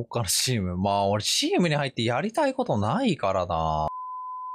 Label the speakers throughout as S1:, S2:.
S1: っかの CM。まあ、俺 CM に入ってやりたいことないからな。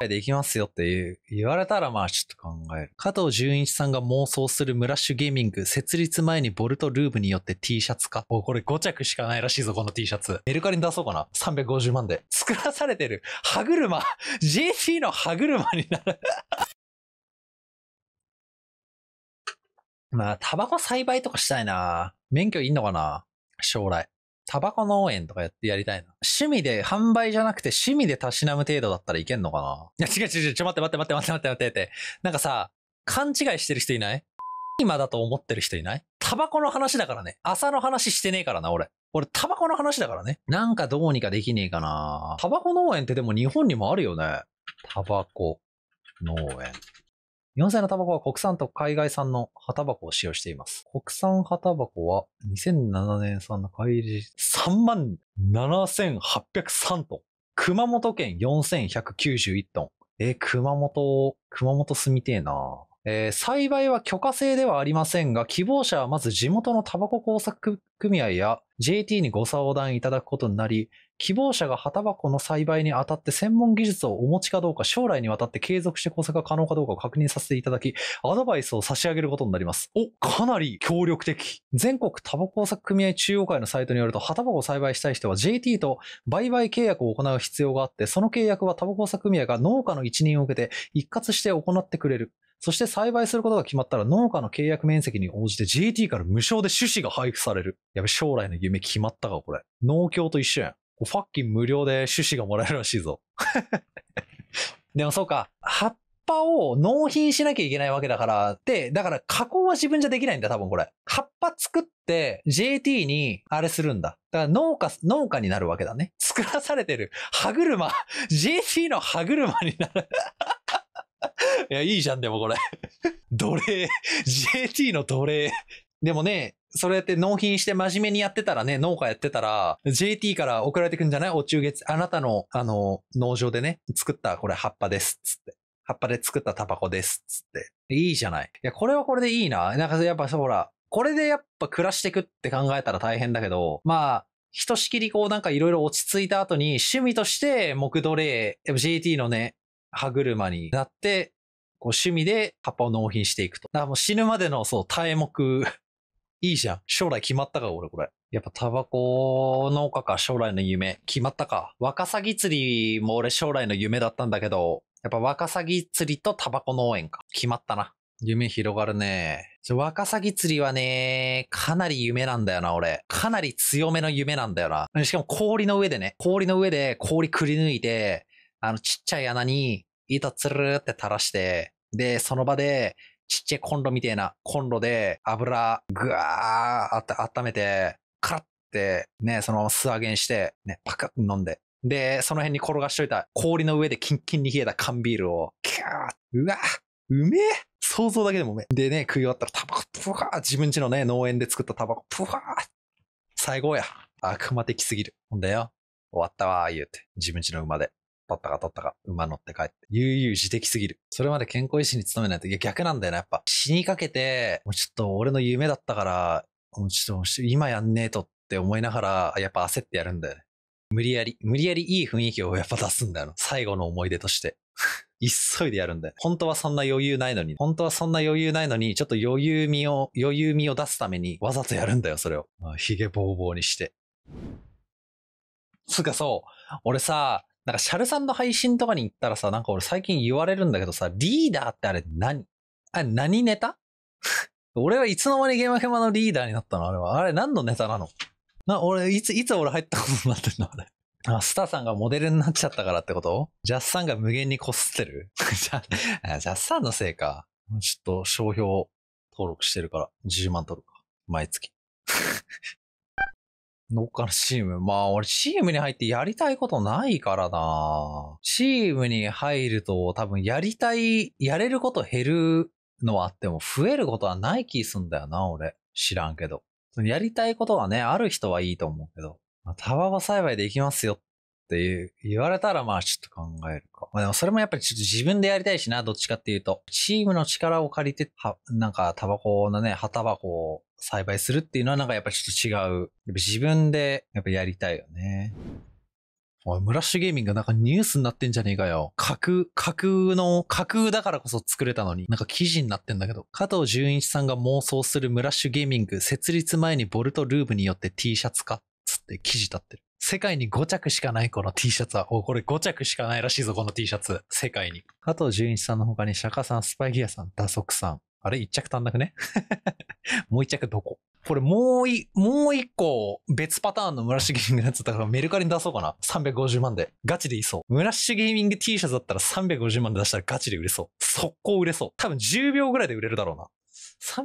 S1: できますよって言われたらまあちょっと考える。加藤純一さんが妄想するムラッシュゲーミング、設立前にボルトルームによって T シャツか。もうこれ5着しかないらしいぞ、この T シャツ。メルカリに出そうかな。350万で。作らされてる。歯車。JT の歯車になるまあ、タバコ栽培とかしたいな。免許いんのかな将来。タバコ農園とかやってやりたいな。趣味で、販売じゃなくて趣味でたしなむ程度だったらいけんのかないや、違う違う違う、ちょ、待って待って待って待って待って待ってって。なんかさ、勘違いしてる人いない今だと思ってる人いないタバコの話だからね。朝の話してねえからな、俺。俺、タバコの話だからね。なんかどうにかできねえかな。タバコ農園ってでも日本にもあるよね。タバコ農園。日本製のタバコは国産と海外産の旗タバコを使用しています。国産旗タバコは2007年産の開示37,803トン。熊本県4191トン。え熊本、熊本住みてえなえー、栽培は許可制ではありませんが、希望者はまず地元のタバコ工作組合や JT にご相談いただくことになり、希望者が葉タバコの栽培にあたって専門技術をお持ちかどうか、将来にわたって継続して工作が可能かどうかを確認させていただき、アドバイスを差し上げることになります。お、かなり協力的。全国タバコ工作組合中央会のサイトによると、葉タバコを栽培したい人は JT と売買契約を行う必要があって、その契約はタバコ工作組合が農家の一任を受けて一括して行ってくれる。そして栽培することが決まったら農家の契約面積に応じて GT から無償で種子が配布される。やべ、将来の夢決まったか、これ。農協と一緒やん。ファッキン無料で種子がもらえるらしいぞ。でもそうか、葉っぱを納品しなきゃいけないわけだから、で、だから加工は自分じゃできないんだ、多分これ。葉っぱ作って JT にあれするんだ。だから農家、農家になるわけだね。作らされてる。歯車、JT の歯車になる いや、いいじゃん、でもこれ。奴隷。JT の奴隷。でもね、それって納品して真面目にやってたらね、農家やってたら、JT から送られてくんじゃないお中月、あなたの、あの、農場でね、作ったこれ葉っぱです、つって。葉っぱで作ったタバコです、つって。いいじゃない。いや、これはこれでいいな。なんかやっぱそ、ほら、これでやっぱ暮らしてくって考えたら大変だけど、まあ、ひとしきりこうなんかいろいろ落ち着いた後に趣味として木奴隷、JT のね、歯車になって、こう趣味で葉っぱを納品していくと。だからもう死ぬまでのそう、耐え目 いいじゃん。将来決まったか、俺これ。やっぱタバコ農家か、将来の夢。決まったか。ワカサギ釣りも俺将来の夢だったんだけど、やっぱワカサギ釣りとタバコ農園か。決まったな。夢広がるね。ワカサギ釣りはね、かなり夢なんだよな、俺。かなり強めの夢なんだよな。しかも氷の上でね、氷の上で氷くり抜いて、あのちっちゃい穴に板つるって垂らして、で、その場でちっちゃいコンロみたいなコンロで油ぐわーって温めて、カラッてね、そのまま素揚げにして、ね、パカッ飲んで。で、その辺に転がしといた氷の上でキンキンに冷えた缶ビールを、キャーうわうめえ想像だけでもうめえ。でね、食い終わったらタバコぷわー自分ちのね、農園で作ったタバコぷわー最高や。悪魔的すぎる。ほんだよ。終わったわー言うて。自分ちの馬で。取ったか取ったか、馬乗って帰って。悠々自適すぎる。それまで健康医師に勤めないと、いや逆なんだよな、やっぱ。死にかけて、もうちょっと俺の夢だったから、もうちょっと今やんねえとって思いながら、やっぱ焦ってやるんだよね。無理やり、無理やりいい雰囲気をやっぱ出すんだよな。最後の思い出として。急いでやるんだよ。本当はそんな余裕ないのに、本当はそんな余裕ないのに、ちょっと余裕みを、余裕みを出すためにわざとやるんだよ、それを。ヒゲボうボうにして。つうかそう、俺さ、なんかシャルさんの配信とかに行ったらさ、なんか俺最近言われるんだけどさ、リーダーってあれ何あれ何ネタ 俺はいつの間にゲームヘマのリーダーになったのあれは。あれ何のネタなのな、俺、いつ、いつ俺入ったことになってんのあれ。あ、スターさんがモデルになっちゃったからってことジャスさんが無限にこすってる ジャスさんのせいか。ちょっと商標登録してるから、10万取るか。毎月。どっかのームまあ、俺チームに入ってやりたいことないからな。チームに入ると多分やりたい、やれること減るのはあっても増えることはない気すんだよな、俺。知らんけど。やりたいことはね、ある人はいいと思うけど。タババ栽培できますよっって言われたら、まあちょっと考えるか。まあでもそれもやっぱりちょっと自分でやりたいしな、どっちかっていうと。チームの力を借りて、は、なんかタバコのね、葉タバコを栽培するっていうのはなんかやっぱちょっと違う。やっぱ自分でやっぱやりたいよね。おい、ムラッシュゲーミングなんかニュースになってんじゃねえかよ。架空、架空の、架空だからこそ作れたのに、なんか記事になってんだけど、加藤純一さんが妄想するムラッシュゲーミング設立前にボルトルーブによって T シャツかっつって記事立ってる。世界に5着しかないこの T シャツは、お、これ5着しかないらしいぞ、この T シャツ。世界に。加藤純一さんの他に、釈迦さん、スパイギアさん、打足さん。あれ ?1 着足んなくね もう1着どここれもうい、もう1個別パターンのムラッシュゲーミングのやつだからメルカリに出そうかな。350万で。ガチでいそう。ムラッシュゲーミング T シャツだったら350万で出したらガチで売れそう。速攻売れそう。多分10秒ぐらいで売れるだろうな。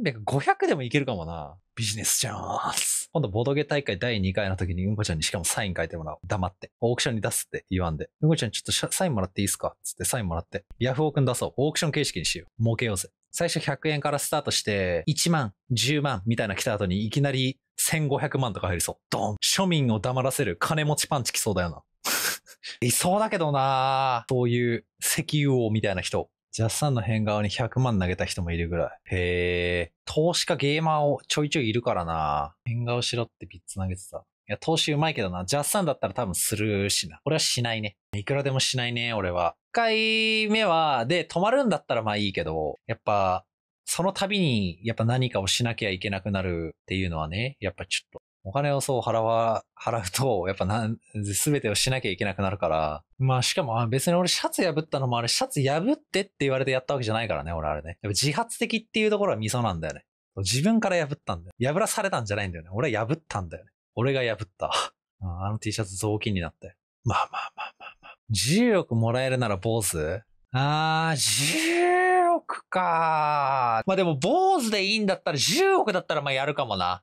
S1: 300、500でもいけるかもな。ビジネスチャンス。今度ボドゲ大会第2回の時にうんこちゃんにしかもサイン書いてもらおう。黙って。オークションに出すって言わんで。うんこちゃんちょっとサインもらっていいですかつってサインもらって。ヤフオクに出そう。オークション形式にしよう。儲けようぜ。最初100円からスタートして、1万、10万みたいな来た後にいきなり1500万とか入りそう。ドン庶民を黙らせる金持ちパンチ来そうだよな。いそうだけどなそういう石油王みたいな人。ジャスさんの変顔に100万投げた人もいるぐらい。へえ。投資家ゲーマーをちょいちょいいるからな。変顔しろってピッツ投げてた。いや、投資うまいけどな。ジャスさんだったら多分するしな。俺はしないね。いくらでもしないね、俺は。1回目は、で、止まるんだったらまあいいけど、やっぱ、その度にやっぱ何かをしなきゃいけなくなるっていうのはね、やっぱちょっとお金をそう払わ、払うと、やっぱな全すべてをしなきゃいけなくなるから。まあしかも、別に俺シャツ破ったのもあれ、シャツ破ってって言われてやったわけじゃないからね、俺あれね。やっぱ自発的っていうところはミソなんだよね。自分から破ったんだよ。破らされたんじゃないんだよね。俺は破ったんだよね。俺が破った。あの T シャツ雑巾になって。まあまあまあまあまあ。10億もらえるなら坊主あー、10億かまあでも坊主でいいんだったら、10億だったらまあやるかもな。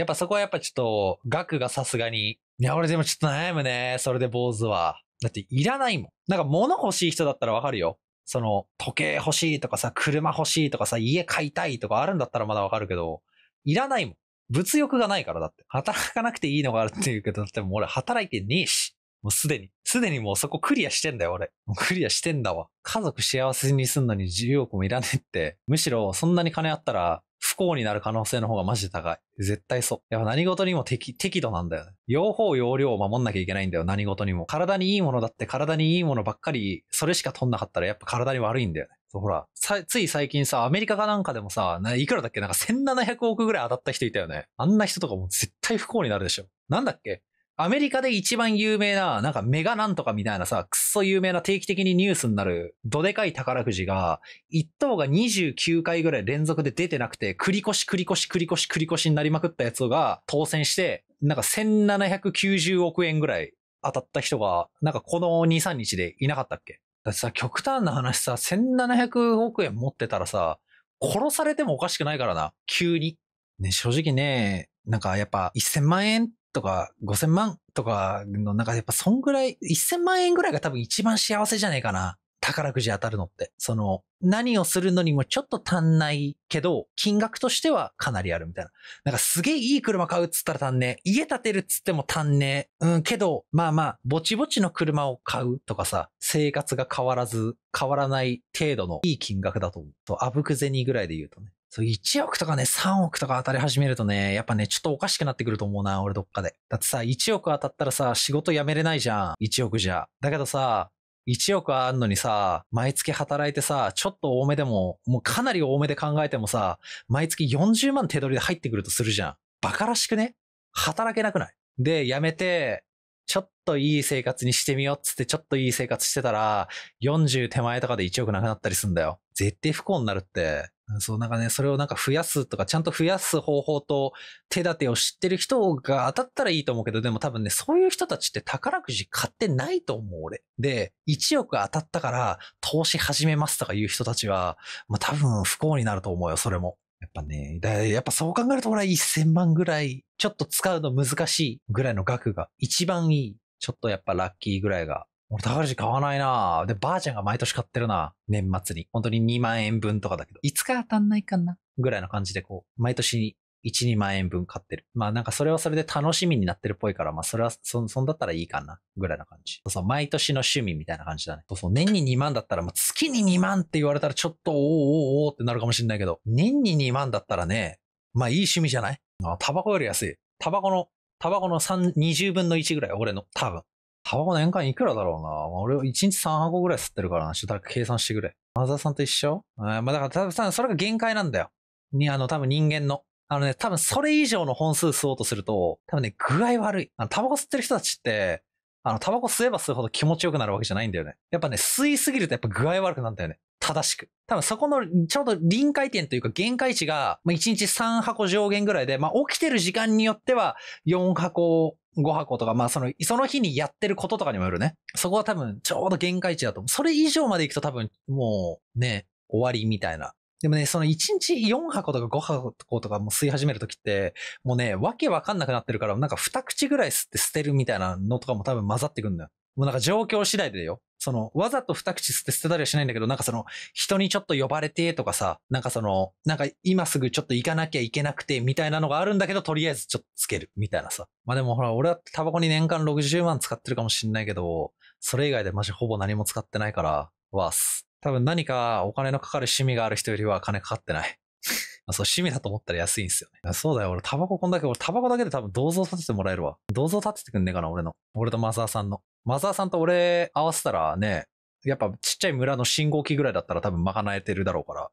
S1: やっぱそこはやっぱちょっと、額がさすがに。いや、俺でもちょっと悩むね。それで坊主は。だっていらないもん。なんか物欲しい人だったらわかるよ。その、時計欲しいとかさ、車欲しいとかさ、家買いたいとかあるんだったらまだわかるけど、いらないもん。物欲がないからだって。働かなくていいのがあるって言うけど、だってもう俺働いてねえし。もうすでに。すでにもうそこクリアしてんだよ、俺。もうクリアしてんだわ。家族幸せにすんのに10億もいらねえって。むしろそんなに金あったら、不幸になる可能性の方がマジで高い。絶対そう。やっぱ何事にも適、適度なんだよね。両方容量を守んなきゃいけないんだよ。何事にも。体にいいものだって体にいいものばっかり、それしか取んなかったらやっぱ体に悪いんだよね。そうほら、つい最近さ、アメリカかなんかでもさ、いくらだっけなんか1700億ぐらい当たった人いたよね。あんな人とかも絶対不幸になるでしょ。なんだっけアメリカで一番有名な、なんかメガなんとかみたいなさ、くっそ有名な定期的にニュースになる、どでかい宝くじが、一等が29回ぐらい連続で出てなくて、繰り越し繰り越し繰り越し繰り越しになりまくったやつが当選して、なんか1790億円ぐらい当たった人が、なんかこの2、3日でいなかったっけだってさ、極端な話さ、1700億円持ってたらさ、殺されてもおかしくないからな、急に。ね、正直ね、なんかやっぱ1000万円とか5000万とかの、なんかやっぱそんぐらい、1000万円ぐらいが多分一番幸せじゃねえかな。宝くじ当たるのって。その、何をするのにもちょっと足んないけど、金額としてはかなりあるみたいな。なんかすげえいい車買うっつったら足んねえ。家建てるっつっても足んねえ。うん、けど、まあまあ、ぼちぼちの車を買うとかさ、生活が変わらず、変わらない程度のいい金額だと思う。と、あぶく銭ぐらいで言うとね。そう1億とかね、3億とか当たり始めるとね、やっぱね、ちょっとおかしくなってくると思うな、俺どっかで。だってさ、1億当たったらさ、仕事辞めれないじゃん。1億じゃ。だけどさ、1億あんのにさ、毎月働いてさ、ちょっと多めでも、もうかなり多めで考えてもさ、毎月40万手取りで入ってくるとするじゃん。バカらしくね働けなくないで、辞めて、ちょっといい生活にしてみようっつってちょっといい生活してたら、40手前とかで1億なくなったりすんだよ。絶対不幸になるって、そう、なんかね、それをなんか増やすとか、ちゃんと増やす方法と手立てを知ってる人が当たったらいいと思うけど、でも多分ね、そういう人たちって宝くじ買ってないと思う、俺。で、1億当たったから投資始めますとかいう人たちは、まあ多分不幸になると思うよ、それも。やっぱね、やっぱそう考えると俺は1000万ぐらい、ちょっと使うの難しいぐらいの額が一番いい。ちょっとやっぱラッキーぐらいが俺、宝くじ買わないなで、ばあちゃんが毎年買ってるな年末に。本当に2万円分とかだけど、いつか当たんないかなぐらいの感じで、こう、毎年1、2万円分買ってる。まあなんかそれはそれで楽しみになってるっぽいから、まあそれはそ、そんだったらいいかな、ぐらいな感じ。そうそう、毎年の趣味みたいな感じだね。そうそう、年に2万だったら、まあ月に2万って言われたらちょっと、おーおーおーってなるかもしれないけど、年に2万だったらね、まあいい趣味じゃないあタバコより安い。タバコの、タバコの3、20分の1ぐらい、俺の、多分。タバコ年間いくらだろうな。俺、1日3箱ぐらい吸ってるからな。ちょっと計算してくれ。マザーさんと一緒うん、まあ、だから多分それが限界なんだよ。に、あの、多分人間の。あのね、多分それ以上の本数吸おうとすると、多分ね、具合悪い。あの、タバコ吸ってる人たちって、あの、タバコ吸えば吸うほど気持ちよくなるわけじゃないんだよね。やっぱね、吸いすぎるとやっぱ具合悪くなるんだよね。正しく。多分そこの、ちょうど臨界点というか限界値が、まあ、1日3箱上限ぐらいで、まあ、起きてる時間によっては4箱5箱とか、まあその、その日にやってることとかにもよるね。そこは多分ちょうど限界値だと思う。それ以上まで行くと多分もうね、終わりみたいな。でもね、その1日4箱とか5箱とかも吸い始めるときって、もうね、わけわかんなくなってるから、なんか2口ぐらい吸って捨てるみたいなのとかも多分混ざってくんだよ。もうなんか状況次第でよ。その、わざと二口捨て捨てたりはしないんだけど、なんかその、人にちょっと呼ばれてとかさ、なんかその、なんか今すぐちょっと行かなきゃいけなくてみたいなのがあるんだけど、とりあえずちょっとつけるみたいなさ。まあでもほら、俺はタバコに年間60万使ってるかもしんないけど、それ以外でマジほぼ何も使ってないから、ワー多分何かお金のかかる趣味がある人よりは金かかってない。そう、趣味だと思ったら安いんですよね。そうだよ、俺、タバコこんだけ、俺、タバコだけで多分銅像立ててもらえるわ。銅像立ててくんねえかな、俺の。俺とマザーさんの。マザーさんと俺合わせたらね、やっぱちっちゃい村の信号機ぐらいだったら多分賄えてるだろうか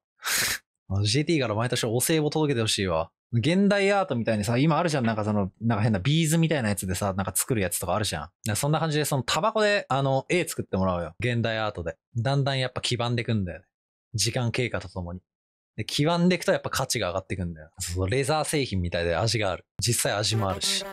S1: ら。JT から毎年お歳暮届けてほしいわ。現代アートみたいにさ、今あるじゃん、なんかその、なんか変なビーズみたいなやつでさ、なんか作るやつとかあるじゃん。んそんな感じで、そのタバコで、あの、絵作ってもらうよ。現代アートで。だんだんやっぱ黄ばんでくんだよね。時間経過とともに。で、黄ばんでいくとやっぱ価値が上がってくんだよ。そう、レザー製品みたいで味がある。実際味もあるし。